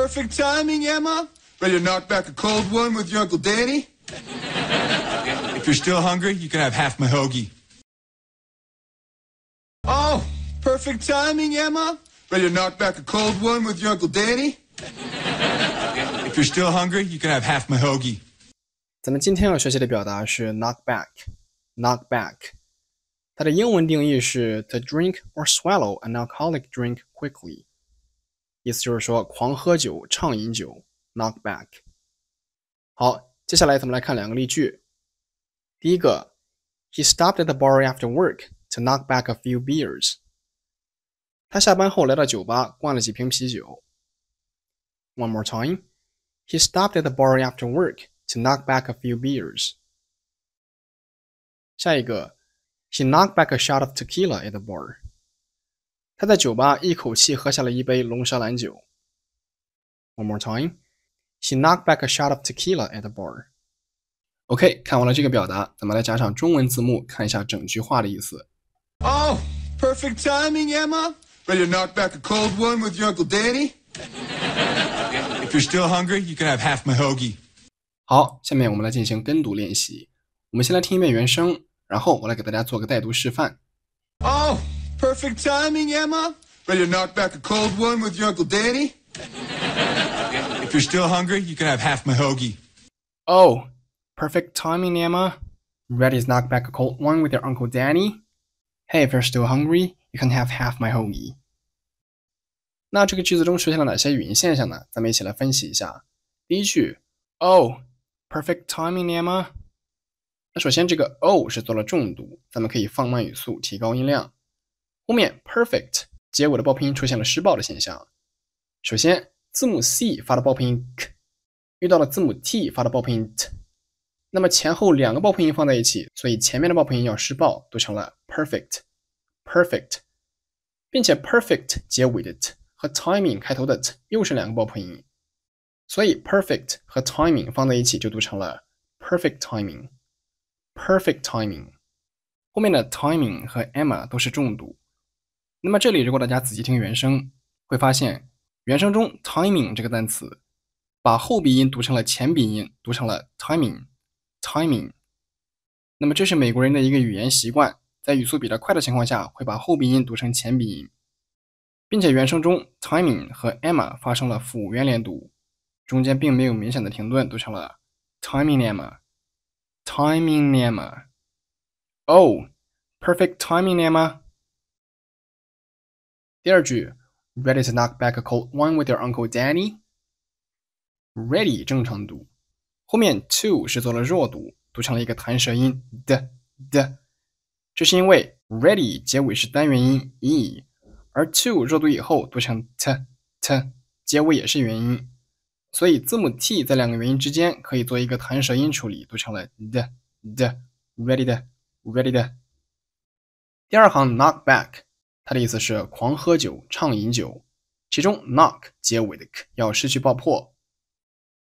perfect timing, Emma? Ready to knock back a cold one with your Uncle Danny? if you're still hungry, you can have half my hoagie. Oh, perfect timing, Emma? Ready to knock back a cold one with your Uncle Danny? if you're still hungry, you can have half my hoagie. 咱们今天要学习的表达是 knock back, knock back。它的英文定义是 to drink or swallow an alcoholic drink quickly。意思就是说，狂喝酒，畅饮酒，knock back）。好，接下来咱们来看两个例句。第一个，He stopped at the bar after work to knock back a few beers。他下班后来到酒吧，灌了几瓶啤酒。One more time, he stopped at the bar after work to knock back a few beers. knocked back a shot of tequila at the bar. 他在酒吧一口气喝下了一杯龙舌兰酒。One more time, she knocked back a shot of tequila at the bar. OK，看完了这个表达，咱们来加上中文字幕，看一下整句话的意思。Oh, perfect timing, Emma. Ready to knock back a cold one with your Uncle Danny? If you're still hungry, you can have half my hoagie. 好，下面我们来进行跟读练习。我们先来听一遍原声，然后我来给大家做个带读示范。Oh. Perfect timing, Emma. Ready to knock back a cold one with your Uncle Danny? if you're still hungry, you can have half my hoagie. Oh, perfect timing, Emma. Ready to knock back a cold one with your Uncle Danny? Hey, if you're still hungry, you can have half my hoagie. 那这个句子中出现了哪些语音现象呢？咱们一起来分析一下。第一句，Oh, perfect timing, Emma。那首先这个 oh 是做了重读，咱们可以放慢语速，提高音量。后面 perfect 结尾的爆破音出现了失爆的现象。首先，字母 c 发的爆破音 k 遇到了字母 t 发的爆破音 t，那么前后两个爆破音放在一起，所以前面的爆破音要失爆，读成了 perfect perfect。并且 perfect 结尾的和 timing 开头的又是两个爆破音，所以 perfect 和 timing 放在一起就读成了 perfect timing perfect timing。后面的 timing 和 Emma 都是重读。那么这里，如果大家仔细听原声，会发现原声中 “timing” 这个单词把后鼻音读成了前鼻音，读成了 “timing”。timing。那么这是美国人的一个语言习惯，在语速比较快的情况下，会把后鼻音读成前鼻音，并且原声中 “timing” 和 “Emma” 发生了辅元连读，中间并没有明显的停顿，读成了 “timing Emma”。timing Emma。Oh, perfect timing Emma。第二句，Ready to knock back a cold one with your uncle Danny。Ready 正常读，后面 t o 是做了弱读，读成了一个弹舌音的的。这是因为 ready 结尾是单元音 e，而 t o 弱读以后读成 t t，结尾也是元音，所以字母 t 在两个元音之间可以做一个弹舌音处理，读成了的的，ready 的 ready 的。第二行 knock back。他的意思是狂喝酒，畅饮酒。其中 knock 结尾的 k 要失去爆破，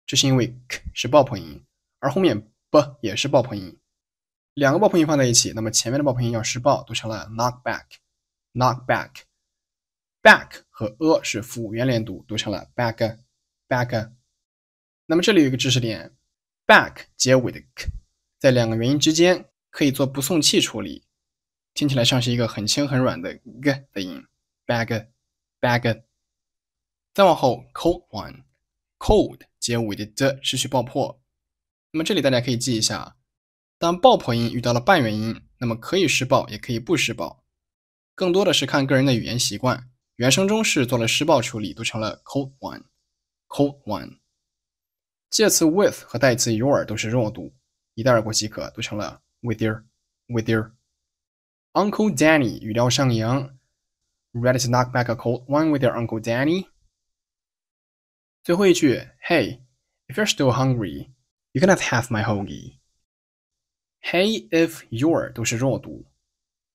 这是因为 k 是爆破音，而后面 b 也是爆破音，两个爆破音放在一起，那么前面的爆破音要失爆，读成了 knock back。knock back back 和 a 是辅元连读，读成了 back back。那么这里有一个知识点，back 结尾的 k 在两个元音之间可以做不送气处理。听起来像是一个很轻很软的 g 的音，bag，bag，再往后，cold one，cold 结尾的的失去爆破。那么这里大家可以记一下，当爆破音遇到了半元音，那么可以施爆，也可以不施爆，更多的是看个人的语言习惯。原声中是做了施爆处理，读成了 cold one，cold one。介词 with 和代词 your 都是弱读，一带而过即可，读成了 with your w i t h your。Uncle Danny Ready to knock back a cold one with your Uncle Danny? 最后一句, Hey, if you're still hungry, you can have half my Hey, if you're 都是弱读，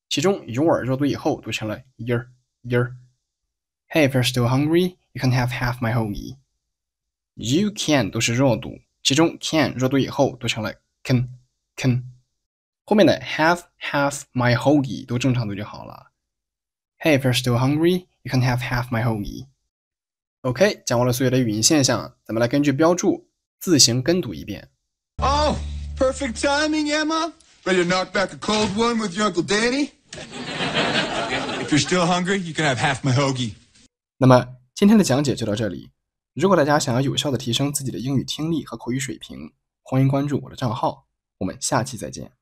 其中 your 弱读以后读成了 if you're still hungry, you can have half my hoagie。You can 都是弱读，其中 can 弱读以后读成了 can can。后面的 half half my hoagie 都正常读就好了。Hey, if you're still hungry, you can have half my hoagie. OK，讲完了所有的语音现象，咱们来根据标注自行跟读一遍。Oh, perfect timing, Emma. Ready to knock back a cold one with your Uncle Danny? If you're still hungry, you can have half my hoagie. 那么今天的讲解就到这里。如果大家想要有效的提升自己的英语听力和口语水平，欢迎关注我的账号。我们下期再见。